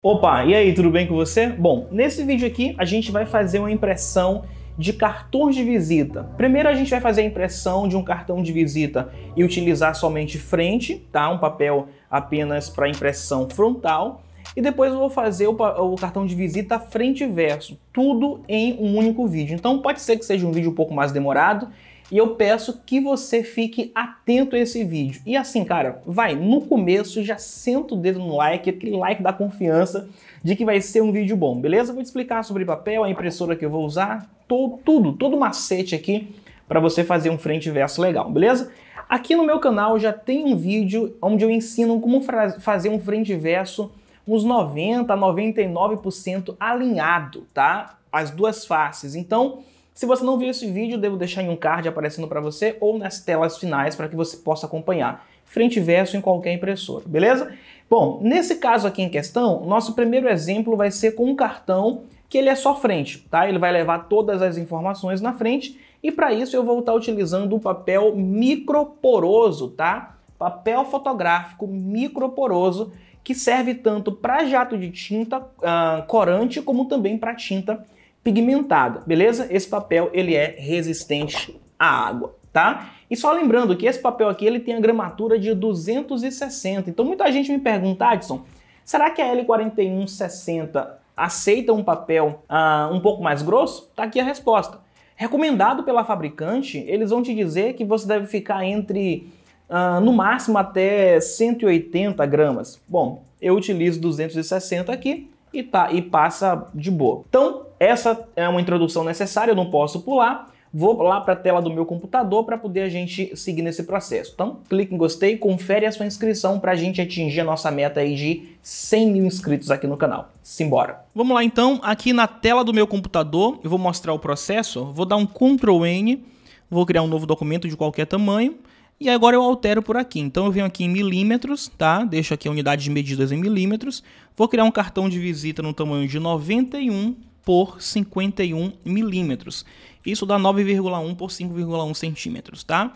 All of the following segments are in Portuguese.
Opa, e aí, tudo bem com você? Bom, nesse vídeo aqui a gente vai fazer uma impressão de cartões de visita. Primeiro a gente vai fazer a impressão de um cartão de visita e utilizar somente frente, tá? Um papel apenas para impressão frontal. E depois eu vou fazer o, o cartão de visita frente e verso, tudo em um único vídeo. Então pode ser que seja um vídeo um pouco mais demorado, e eu peço que você fique atento a esse vídeo. E assim, cara, vai no começo já senta o dedo no like, aquele like dá confiança de que vai ser um vídeo bom, beleza? Vou te explicar sobre papel, a impressora que eu vou usar, todo, tudo, todo macete aqui para você fazer um frente e verso legal, beleza? Aqui no meu canal já tem um vídeo onde eu ensino como fazer um frente e verso uns 90 a 99% alinhado, tá? As duas faces. Então, se você não viu esse vídeo, devo deixar em um card aparecendo para você ou nas telas finais para que você possa acompanhar frente e verso em qualquer impressora, beleza? Bom, nesse caso aqui em questão, nosso primeiro exemplo vai ser com um cartão que ele é só frente, tá? Ele vai levar todas as informações na frente e para isso eu vou estar utilizando o papel microporoso, tá? Papel fotográfico microporoso que serve tanto para jato de tinta uh, corante como também para tinta pigmentada, beleza? Esse papel ele é resistente à água, tá? E só lembrando que esse papel aqui ele tem a gramatura de 260. Então muita gente me pergunta, Adson, será que a L4160 aceita um papel uh, um pouco mais grosso? Tá aqui a resposta. Recomendado pela fabricante, eles vão te dizer que você deve ficar entre uh, no máximo até 180 gramas. Bom, eu utilizo 260 aqui e, tá, e passa de boa. Então, essa é uma introdução necessária, eu não posso pular. Vou lá para a tela do meu computador para poder a gente seguir nesse processo. Então, clique em gostei, confere a sua inscrição para a gente atingir a nossa meta aí de 100 mil inscritos aqui no canal. Simbora! Vamos lá então, aqui na tela do meu computador, eu vou mostrar o processo, vou dar um Ctrl N, vou criar um novo documento de qualquer tamanho, e agora eu altero por aqui. Então eu venho aqui em milímetros, tá? Deixo aqui a unidade de medidas em milímetros. Vou criar um cartão de visita no tamanho de 91 por 51 milímetros. Isso dá 9,1 por 5,1 centímetros, tá?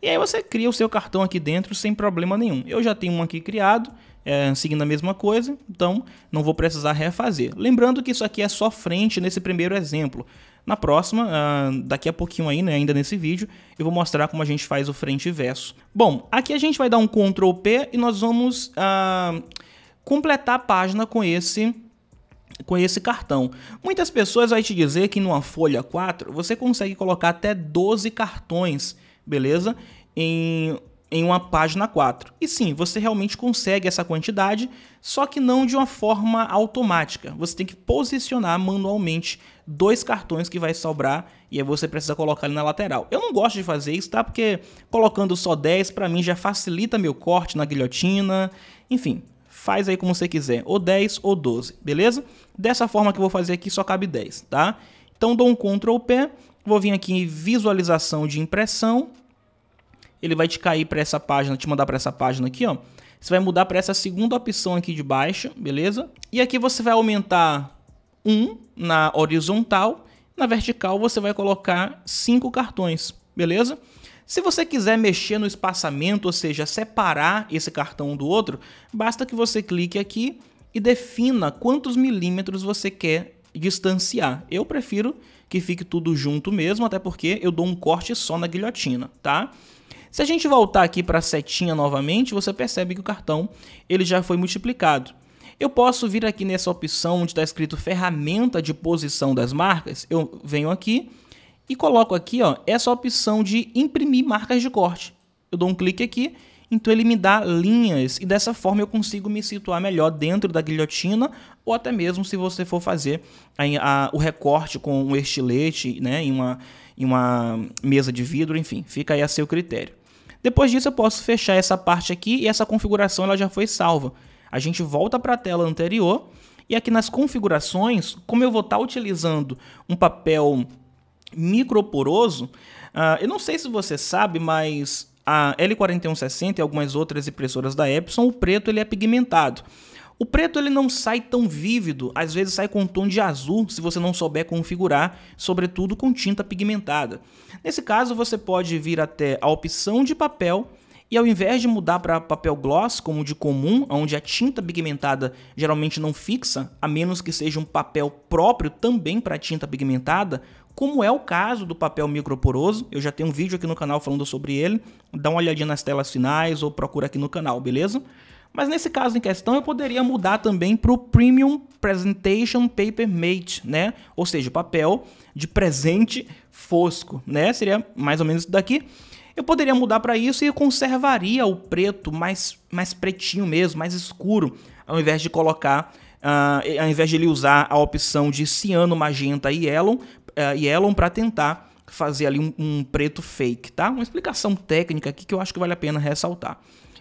E aí você cria o seu cartão aqui dentro sem problema nenhum. Eu já tenho um aqui criado, é, seguindo a mesma coisa, então não vou precisar refazer. Lembrando que isso aqui é só frente nesse primeiro exemplo. Na próxima, uh, daqui a pouquinho aí, né, ainda nesse vídeo, eu vou mostrar como a gente faz o frente e verso. Bom, aqui a gente vai dar um Ctrl P e nós vamos uh, completar a página com esse com esse cartão. Muitas pessoas vão te dizer que numa folha 4 você consegue colocar até 12 cartões, beleza? Em, em uma página 4. E sim, você realmente consegue essa quantidade, só que não de uma forma automática. Você tem que posicionar manualmente dois cartões que vai sobrar e aí você precisa colocar ele na lateral. Eu não gosto de fazer isso, tá? Porque colocando só 10 para mim já facilita meu corte na guilhotina, enfim, Faz aí como você quiser, ou 10 ou 12, beleza? Dessa forma que eu vou fazer aqui só cabe 10, tá? Então dou um Ctrl P, vou vir aqui em visualização de impressão, ele vai te cair para essa página, te mandar para essa página aqui, ó. Você vai mudar para essa segunda opção aqui de baixo, beleza? E aqui você vai aumentar 1 na horizontal, na vertical você vai colocar 5 cartões, beleza? Se você quiser mexer no espaçamento, ou seja, separar esse cartão um do outro, basta que você clique aqui e defina quantos milímetros você quer distanciar. Eu prefiro que fique tudo junto mesmo, até porque eu dou um corte só na guilhotina, tá? Se a gente voltar aqui para a setinha novamente, você percebe que o cartão ele já foi multiplicado. Eu posso vir aqui nessa opção onde está escrito ferramenta de posição das marcas, eu venho aqui e coloco aqui ó, essa opção de imprimir marcas de corte. Eu dou um clique aqui, então ele me dá linhas e dessa forma eu consigo me situar melhor dentro da guilhotina ou até mesmo se você for fazer a, a, o recorte com um estilete né, em, uma, em uma mesa de vidro, enfim, fica aí a seu critério. Depois disso eu posso fechar essa parte aqui e essa configuração ela já foi salva. A gente volta para a tela anterior e aqui nas configurações, como eu vou estar tá utilizando um papel microporoso. Uh, eu não sei se você sabe, mas a L4160 e algumas outras impressoras da Epson, o preto ele é pigmentado. O preto ele não sai tão vívido, às vezes sai com um tom de azul se você não souber configurar, sobretudo com tinta pigmentada. Nesse caso, você pode vir até a opção de papel e ao invés de mudar para papel gloss, como de comum, onde a tinta pigmentada geralmente não fixa, a menos que seja um papel próprio também para tinta pigmentada, como é o caso do papel microporoso. Eu já tenho um vídeo aqui no canal falando sobre ele. Dá uma olhadinha nas telas finais ou procura aqui no canal, beleza? Mas nesse caso em questão, eu poderia mudar também para o Premium Presentation Paper Mate, né? Ou seja, papel de presente fosco, né? Seria mais ou menos isso daqui. Eu poderia mudar para isso e conservaria o preto mais, mais pretinho mesmo, mais escuro, ao invés de colocar, uh, ao invés de ele usar a opção de ciano, magenta e yellow, uh, eh, Yellow para tentar fazer ali um, um, preto fake, tá? Uma explicação técnica aqui que eu acho que vale a pena ressaltar.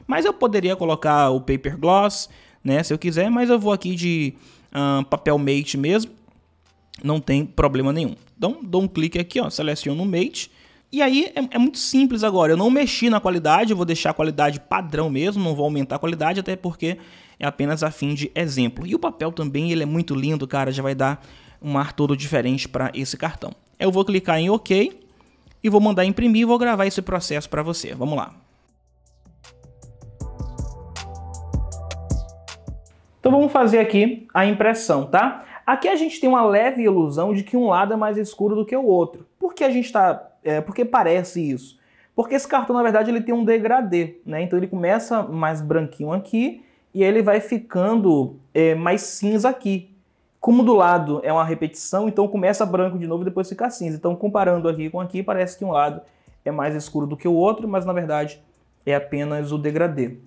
Mas eu poderia colocar o Paper Gloss, né, se eu quiser, mas eu vou aqui de uh, papel mate mesmo, não tem problema nenhum. Então dou um clique aqui, ó, seleciono o mate, e aí é, é, muito simples agora, eu não mexi na qualidade, eu vou deixar a qualidade padrão mesmo, não vou aumentar a qualidade, até porque é apenas a fim de exemplo. E o papel também, ele é muito lindo, cara, já vai dar um ar todo diferente para esse cartão. Eu vou clicar em OK e vou mandar imprimir e vou gravar esse processo para você. Vamos lá. Então vamos fazer aqui a impressão, tá? Aqui a gente tem uma leve ilusão de que um lado é mais escuro do que o outro. Por que a gente está... É, por que parece isso? Porque esse cartão, na verdade, ele tem um degradê, né? Então ele começa mais branquinho aqui e ele vai ficando é, mais cinza aqui. Como do lado é uma repetição, então começa branco de novo e depois fica cinza. Então, comparando aqui com aqui, parece que um lado é mais escuro do que o outro, mas na verdade é apenas o degradê.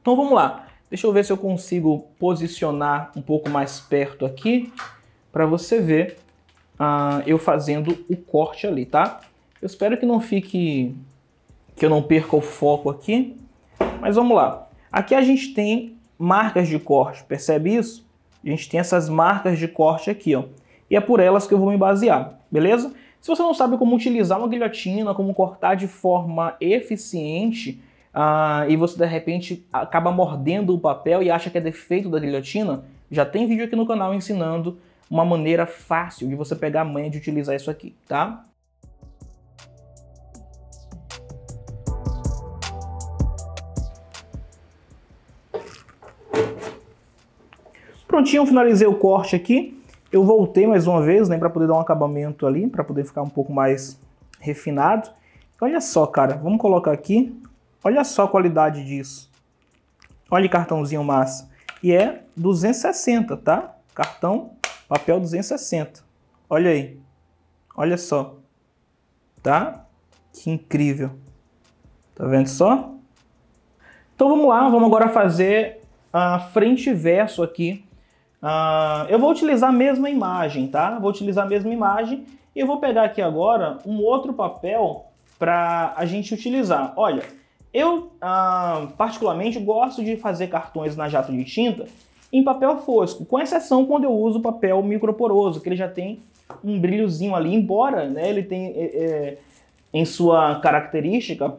Então vamos lá. Deixa eu ver se eu consigo posicionar um pouco mais perto aqui para você ver uh, eu fazendo o corte ali, tá? Eu espero que não fique... que eu não perca o foco aqui. Mas vamos lá. Aqui a gente tem marcas de corte, percebe isso? A gente tem essas marcas de corte aqui, ó. E é por elas que eu vou me basear, beleza? Se você não sabe como utilizar uma guilhotina, como cortar de forma eficiente, uh, e você de repente acaba mordendo o papel e acha que é defeito da guilhotina, já tem vídeo aqui no canal ensinando uma maneira fácil de você pegar a manha de utilizar isso aqui, tá? Prontinho, finalizei o corte aqui. Eu voltei mais uma vez, né, para poder dar um acabamento ali, para poder ficar um pouco mais refinado. Olha só, cara, vamos colocar aqui. Olha só a qualidade disso. Olha cartãozinho massa. E é 260, tá? Cartão papel 260. Olha aí. Olha só. Tá? Que incrível. Tá vendo só? Então vamos lá, vamos agora fazer a frente e verso aqui Uh, eu vou utilizar a mesma imagem, tá? Vou utilizar a mesma imagem e eu vou pegar aqui agora um outro papel para a gente utilizar. Olha, eu ah, particularmente gosto de fazer cartões na jato de tinta em papel fosco, com exceção quando eu uso papel microporoso, que ele já tem um brilhozinho ali, embora né, ele tenha é, é em sua característica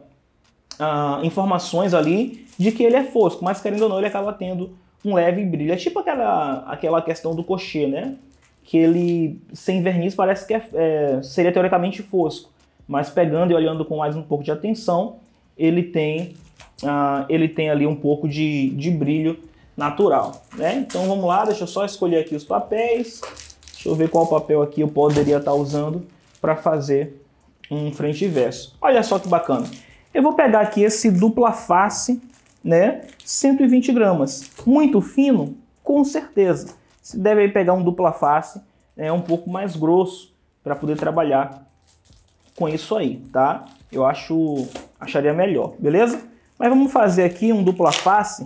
ah, informações ali de que ele é fosco, mas querendo ou não ele acaba tendo um leve brilho. É tipo aquela, aquela questão do cochê, né? Que ele, sem verniz, parece que é, é, seria teoricamente fosco. Mas pegando e olhando com mais um pouco de atenção, ele tem, uh, ele tem ali um pouco de, de brilho natural. Né? Então vamos lá, deixa eu só escolher aqui os papéis. Deixa eu ver qual papel aqui eu poderia estar tá usando para fazer um frente e verso. Olha só que bacana. Eu vou pegar aqui esse dupla face né? 120 gramas. Muito fino? Com certeza. Você deve pegar um dupla face, né, um pouco mais grosso, para poder trabalhar com isso aí, tá? Eu acho, acharia melhor, beleza? Mas vamos fazer aqui um dupla face,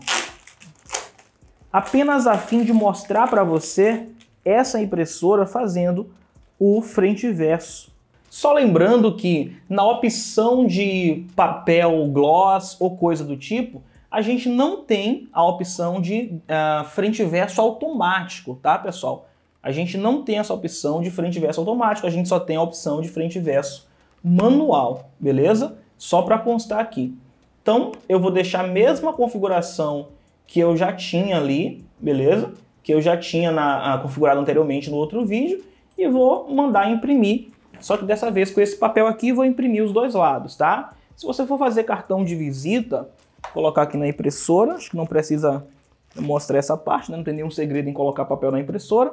apenas a fim de mostrar para você essa impressora fazendo o frente e verso. Só lembrando que na opção de papel gloss ou coisa do tipo, a gente não tem a opção de uh, frente e verso automático, tá, pessoal? A gente não tem essa opção de frente e verso automático, a gente só tem a opção de frente e verso manual, beleza? Só para constar aqui. Então, eu vou deixar a mesma configuração que eu já tinha ali, beleza? Que eu já tinha na, a, ah, configurado anteriormente no outro vídeo e vou mandar imprimir. Só que dessa vez com esse papel aqui, vou imprimir os dois lados, tá? Se você for fazer cartão de visita, colocar aqui na impressora, acho que não precisa mostrar essa parte, né? não tem nenhum segredo em colocar papel na impressora.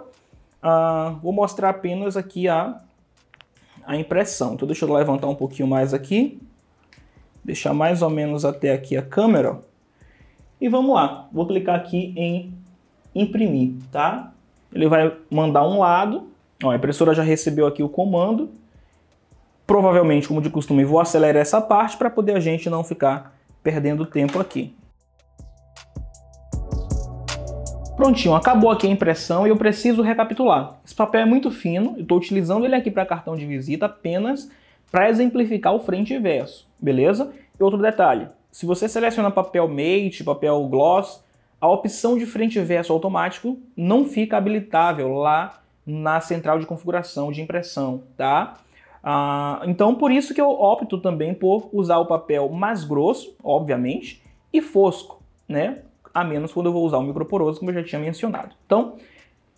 Ah, vou mostrar apenas aqui a, a impressão. Então deixa eu levantar um pouquinho mais aqui, deixar mais ou menos até aqui a câmera. E vamos lá, vou clicar aqui em imprimir, tá? Ele vai mandar um lado, ó, a impressora já recebeu aqui o comando. Provavelmente, como de costume, vou acelerar essa parte para poder a gente não ficar perdendo tempo aqui. Prontinho, acabou aqui a impressão e eu preciso recapitular. Esse papel é muito fino, eu estou utilizando ele aqui para cartão de visita apenas para exemplificar o frente e verso, beleza? E outro detalhe, se você seleciona papel mate, papel gloss, a opção de frente e verso automático não fica habilitável lá na central de configuração de impressão, tá? Ah, então, por isso que eu opto também por usar o papel mais grosso, obviamente, e fosco, né? A menos quando eu vou usar o microporoso, como eu já tinha mencionado. Então,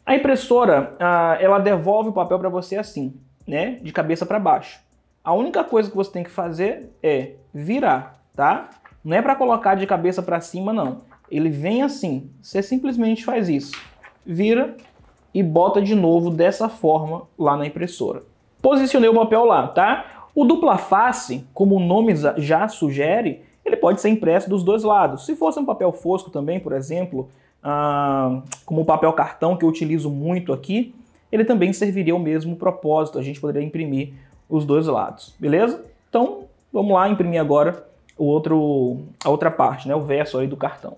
a impressora, ah, ela devolve o papel para você assim, né? De cabeça para baixo. A única coisa que você tem que fazer é virar, tá? Não é para colocar de cabeça para cima, não. Ele vem assim. Você simplesmente faz isso. Vira e bota de novo dessa forma lá na impressora. Posicionei o papel lá, tá? O dupla face, como o nome já sugere, ele pode ser impresso dos dois lados. Se fosse um papel fosco também, por exemplo, ah, como o papel cartão que eu utilizo muito aqui, ele também serviria o mesmo propósito, a gente poderia imprimir os dois lados, beleza? Então, vamos lá imprimir agora o outro, a outra parte, né, o verso aí do cartão.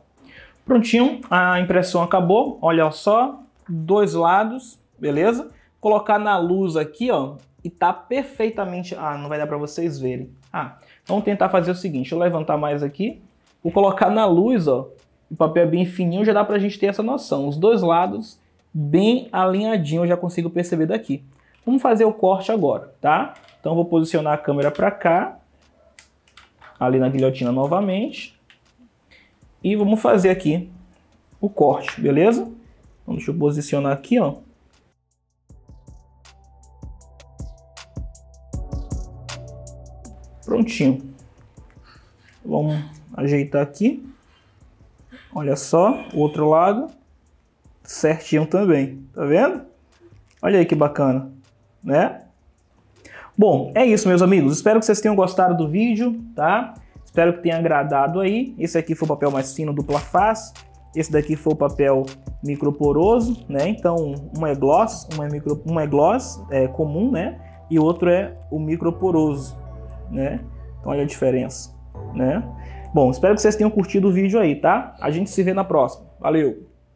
Prontinho, a impressão acabou, olha só, dois lados, beleza? Colocar na luz aqui, ó, e tá perfeitamente... Ah, não vai dar para vocês verem. Ah, vamos tentar fazer o seguinte, deixa eu levantar mais aqui. Vou colocar na luz, ó, o papel é bem fininho, já dá pra gente ter essa noção. Os dois lados bem alinhadinho, eu já consigo perceber daqui. Vamos fazer o corte agora, tá? Então vou posicionar a câmera para cá, ali na guilhotina novamente. E vamos fazer aqui o corte, beleza? Então deixa eu posicionar aqui, ó. Prontinho. Vamos ajeitar aqui. Olha só, o outro lado. Certinho também, tá vendo? Olha aí que bacana, né? Bom, é isso, meus amigos. Espero que vocês tenham gostado do vídeo, tá? Espero que tenha agradado aí. Esse aqui foi o papel mais fino dupla face. Esse daqui foi o papel microporoso, né? Então, um é gloss, um é, micro, um é gloss é, comum, né? E outro é o microporoso né? Então olha a diferença, né? Bom, espero que vocês tenham curtido o vídeo aí, tá? A gente se vê na próxima. Valeu!